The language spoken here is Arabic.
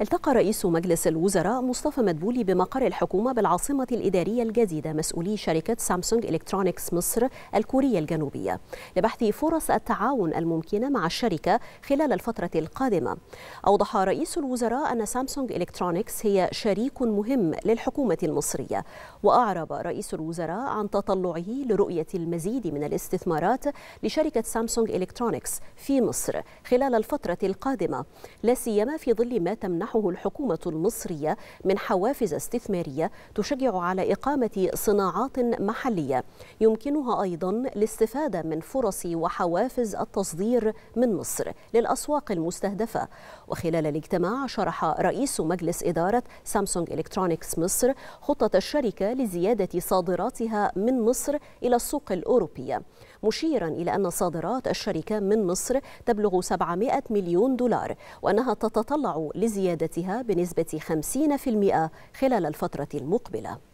التقى رئيس مجلس الوزراء مصطفى مدبولي بمقر الحكومة بالعاصمة الإدارية الجديدة مسؤولي شركة سامسونج إلكترونيكس مصر الكورية الجنوبية لبحث فرص التعاون الممكنة مع الشركة خلال الفترة القادمة أوضح رئيس الوزراء أن سامسونج إلكترونيكس هي شريك مهم للحكومة المصرية وأعرب رئيس الوزراء عن تطلعه لرؤية المزيد من الاستثمارات لشركة سامسونج إلكترونيكس في مصر خلال الفترة القادمة لا سيما في ظل ما تمنع تمنحه الحكومة المصرية من حوافز استثمارية تشجع على إقامة صناعات محلية يمكنها أيضا الاستفادة من فرص وحوافز التصدير من مصر للأسواق المستهدفة وخلال الاجتماع شرح رئيس مجلس إدارة سامسونج إلكترونيكس مصر خطة الشركة لزيادة صادراتها من مصر إلى السوق الأوروبية مشيرا إلى أن صادرات الشركة من مصر تبلغ 700 مليون دولار وأنها تتطلع لزيادة زيادتها بنسبة 50% خلال الفترة المقبلة